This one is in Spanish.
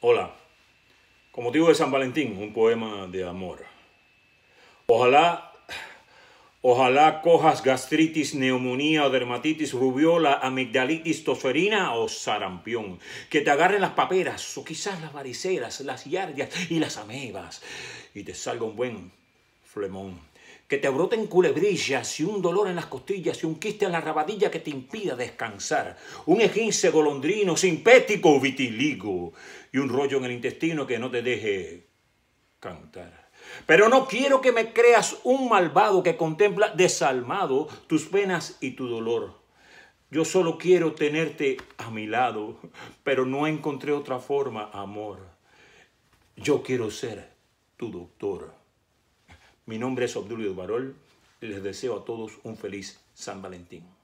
Hola, como motivo de San Valentín, un poema de amor. Ojalá, ojalá cojas gastritis, neumonía o dermatitis, rubiola, amigdalitis, toferina, o sarampión. Que te agarren las paperas o quizás las variceras, las yardias y las amebas. Y te salga un buen flemón que te broten culebrillas y un dolor en las costillas y un quiste en la rabadilla que te impida descansar, un esguince golondrino simpético vitiligo y un rollo en el intestino que no te deje cantar. Pero no quiero que me creas un malvado que contempla desalmado tus penas y tu dolor. Yo solo quiero tenerte a mi lado, pero no encontré otra forma, amor. Yo quiero ser tu doctor. Mi nombre es Obdulio Barol. Les deseo a todos un feliz San Valentín.